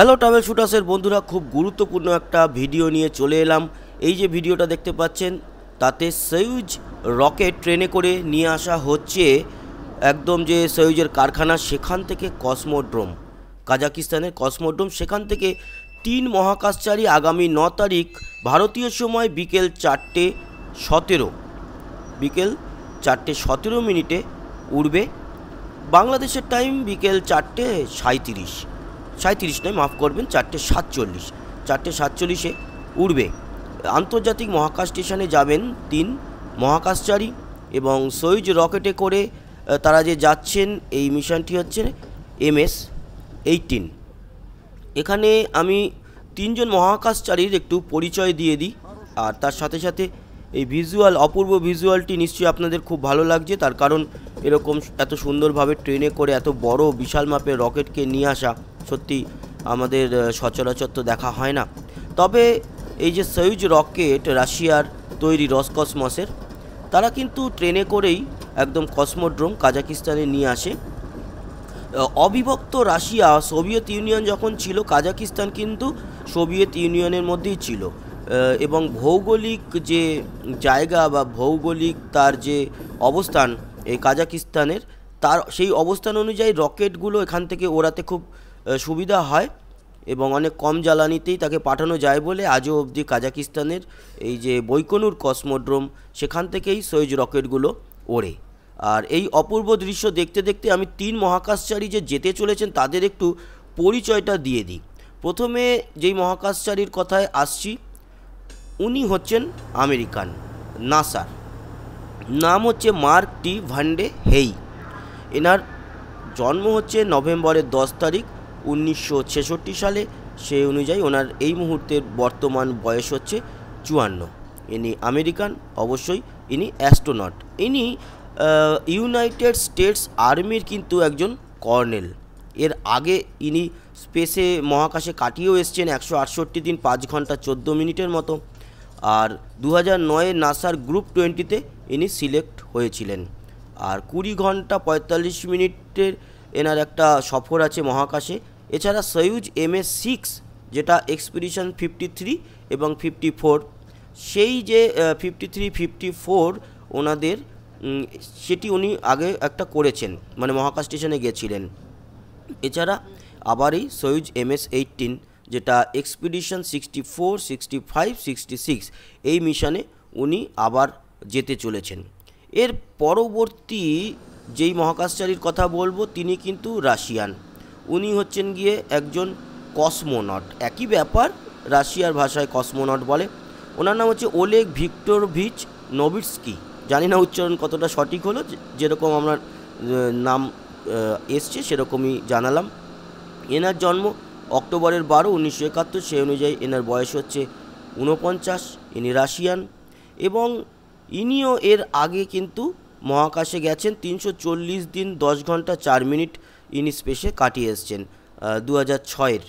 hello travel শুটার্সের বন্ধুরা খুব গুরুত্বপূর্ণ একটা ভিডিও নিয়ে চলে এলাম এই যে ভিডিওটা দেখতে পাচ্ছেন তাতে সৈউজ রকেট ট্রেনে করে নিয়ে আসা হচ্ছে একদম যে সৈউজের কারখানা সেখান থেকে কসমোড্রোম কাজাকিস্তানের কসমোড্রোম সেখান থেকে তিন মহাকাশচারী আগামী ন তারিখ ভারতীয় সময় বিকেল চারটে সতেরো বিকেল চারটে সতেরো মিনিটে উড়বে বাংলাদেশের টাইম বিকেল চারটে সাঁত্রিশ সাঁত্রিশ নয় মাফ করবেন চারটে সাতচল্লিশ চারটে সাতচল্লিশে উড়বে আন্তর্জাতিক মহাকাশ স্টেশনে যাবেন তিন মহাকাশচারী এবং সৈজ রকেটে করে তারা যে যাচ্ছেন এই মিশনটি হচ্ছে এমএস এইটিন এখানে আমি তিনজন মহাকাশচারীর একটু পরিচয় দিয়ে দিই আর তার সাথে সাথে এই ভিজুয়াল অপূর্ব ভিজুয়ালটি নিশ্চয়ই আপনাদের খুব ভালো লাগছে তার কারণ এরকম এত সুন্দরভাবে ট্রেনে করে এত বড় বিশাল মাপের রকেটকে নিয়ে আসা সত্যি আমাদের সচরাচর তো দেখা হয় না তবে এই যে সয়ুজ রকেট রাশিয়ার তৈরি রসকসমসের তারা কিন্তু ট্রেনে করেই একদম কসমোড্রোম কাজাকিস্তানে নিয়ে আসে অবিভক্ত রাশিয়া সোভিয়েত ইউনিয়ন যখন ছিল কাজাকিস্তান কিন্তু সোভিয়েত ইউনিয়নের মধ্যেই ছিল এবং ভৌগোলিক যে জায়গা বা ভৌগোলিক তার যে অবস্থান এই কাজাকিস্তানের তার সেই অবস্থান অনুযায়ী রকেটগুলো এখান থেকে ওড়াতে খুব সুবিধা হয় এবং অনেক কম জ্বালানিতেই তাকে পাঠানো যায় বলে আজও অবধি কাজাকিস্তানের এই যে বৈকনুর কসমোড্রোম সেখান থেকেই সোয়েজ রকেটগুলো ওড়ে আর এই অপূর্ব দৃশ্য দেখতে দেখতে আমি তিন মহাকাশচারী যে যেতে চলেছেন তাদের একটু পরিচয়টা দিয়ে দিই প্রথমে যেই মহাকাশচারীর কথায় আসছি উনি হচ্ছেন আমেরিকান নাসার নাম হচ্ছে মার্ক টি ভান্ডে হেই এনার জন্ম হচ্ছে নভেম্বরের দশ তারিখ উনিশশো সালে সেই অনুযায়ী ওনার এই মুহূর্তের বর্তমান বয়স হচ্ছে চুয়ান্ন ইনি আমেরিকান অবশ্যই ইনি অ্যাস্ট্রোনট ইনি ইউনাইটেড স্টেটস আর্মির কিন্তু একজন কর্নেল এর আগে ইনি স্পেসে মহাকাশে কাটিয়েও এসছেন একশো আটষট্টি দিন পাঁচ ঘন্টা চোদ্দো মিনিটের মতো আর দু হাজার নাসার গ্রুপ টোয়েন্টিতে ইনি সিলেক্ট হয়েছিলেন আর কুড়ি ঘন্টা পঁয়তাল্লিশ মিনিটের এনার একটা সফর আছে মহাকাশে এছাড়া সয়ুজ এম এস সিক্স যেটা এক্সপিডিশন ফিফটি থ্রি এবং ফিফটি ফোর সেই যে ফিফটি থ্রি ফিফটি ফোর ওনাদের সেটি উনি আগে একটা করেছেন মানে মহাকাশ স্টেশনে গিয়েছিলেন এছাড়া আবারই সয়ুজ এম এস এইটিন যেটা expedition sixty four sixty five sixty six এই মিশনে উনি আবার যেতে চলেছেন এর পরবর্তী যেই মহাকাশচারীর কথা বলবো তিনি কিন্তু রাশিয়ান উনি হচ্ছেন গিয়ে একজন কসমোনট একই ব্যাপার রাশিয়ার ভাষায় কসমোনট বলে ওনার নাম হচ্ছে ওলেগ ভিক্টর ভিচ নবিটস্কি জানি না উচ্চারণ কতটা সঠিক হলো যেরকম আমার নাম এসছে সেরকমই জানালাম এনার জন্ম অক্টোবরের বারো উনিশশো একাত্তর সেই অনুযায়ী এনার বয়স হচ্ছে ঊনপঞ্চাশ ইনি রাশিয়ান এবং ইনিও এর আগে কিন্তু মহাকাশে গেছেন তিনশো দিন দশ ঘন্টা চার মিনিট ইনস্পেসে কাটিয়ে এসছেন দু হাজার ছয়ের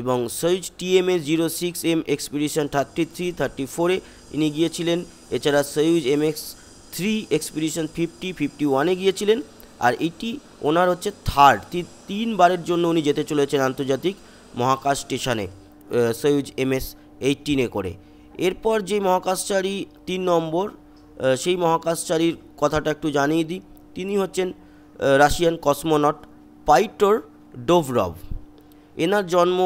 এবং Soyuz TMA zero six M expedition thirty three thirty ফোরে ইনি গিয়েছিলেন এছাড়া Soyuz M X three expedition fifty fifty ওয়ানে গিয়েছিলেন আর এটি ওনার হচ্ছে থার্ড তিনবারের জন্য উনি যেতে চলেছেন আন্তর্জাতিক মহাকাশ স্টেশনে সৈজ এম এস এইটিনে করে এরপর যে মহাকাশচারী তিন নম্বর সেই মহাকাশচারীর কথাটা একটু জানিয়ে দিই তিনি হচ্ছেন রাশিয়ান কসমোনট পাইটর ডোভরভ এনার জন্ম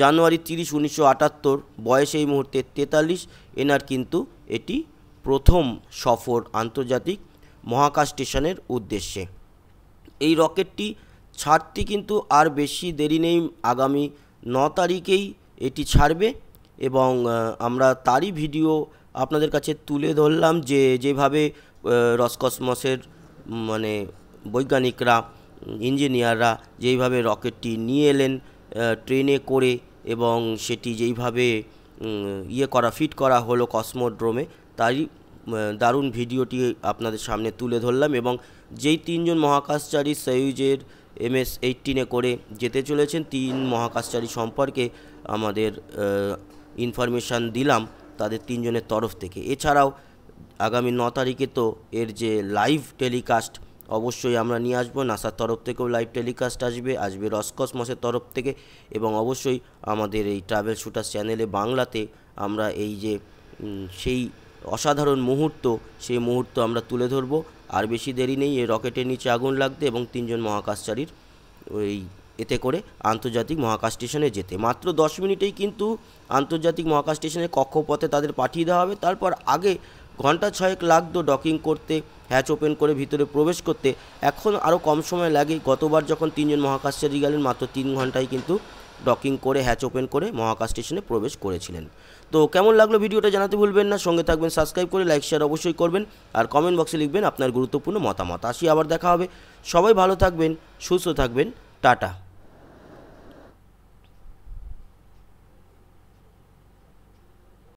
জানুয়ারি তিরিশ উনিশশো আটাত্তর বয়স এই মুহূর্তে তেতাল্লিশ এনার কিন্তু এটি প্রথম সফর আন্তর্জাতিক মহাকাশ স্টেশনের উদ্দেশ্যে এই রকেটটি ছাড়তে কিন্তু আর বেশি দেরি নেই আগামী ন তারিখেই এটি ছাড়বে এবং আমরা তারই ভিডিও আপনাদের কাছে তুলে ধরলাম যে যেভাবে রসকসমসের মানে বৈজ্ঞানিকরা ইঞ্জিনিয়াররা যেইভাবে রকেটটি নিয়ে এলেন ট্রেনে করে এবং সেটি যেইভাবে ইয়ে করা ফিট করা হলো কসমোড্রোমে তারই দারুণ ভিডিওটি আপনাদের সামনে তুলে ধরলাম এবং যেই তিনজন মহাকাশচারী সয়ুজের এমএস এইটিনে করে যেতে চলেছেন তিন মহাকাশচারী সম্পর্কে আমাদের ইনফরমেশান দিলাম তাদের তিনজনের তরফ থেকে এছাড়াও আগামী ন তারিখে তো এর যে লাইভ টেলিকাস্ট অবশ্যই আমরা নিয়ে আসবো নাসার তরফ থেকেও লাইভ টেলিকাস্ট আসবে আসবে রসকসমসের তরফ থেকে এবং অবশ্যই আমাদের এই ট্রাভেল শুটার চ্যানেলে বাংলাতে আমরা এই যে সেই অসাধারণ মুহূর্ত সেই মুহূর্ত আমরা তুলে ধরব আর বেশি দেরি নেই এই রকেটের নিচে আগুন লাগতে এবং তিনজন মহাকাশচারীর ওই এতে করে আন্তর্জাতিক মহাকাশ স্টেশনে যেতে মাত্র দশ মিনিটেই কিন্তু আন্তর্জাতিক মহাকাশ স্টেশনের কক্ষপথে তাদের পাঠিয়ে দেওয়া হবে তারপর আগে ঘন্টা ছয়েক লাগতো ডকিং করতে হ্যাচ ওপেন করে ভিতরে প্রবেশ করতে এখন আরও কম সময় লাগে গতবার যখন তিনজন মহাকাশচারী গেলেন মাত্র তিন ঘন্টায় কিন্তু ডকিং করে হ্যাচ ওপেন করে মহাকাশ স্টেশনে প্রবেশ করেছিলেন তো কেমন লাগলো ভিডিওটা জানাতে ভুলবেন না সঙ্গে থাকবেন সাবস্ক্রাইব করে লাইক শেয়ার অবশ্যই করবেন আর কমেন্ট বক্সে লিখবেন আপনার গুরুত্বপূর্ণ মতামত আসি আবার দেখা হবে সবাই ভালো থাকবেন সুস্থ থাকবেন টাটা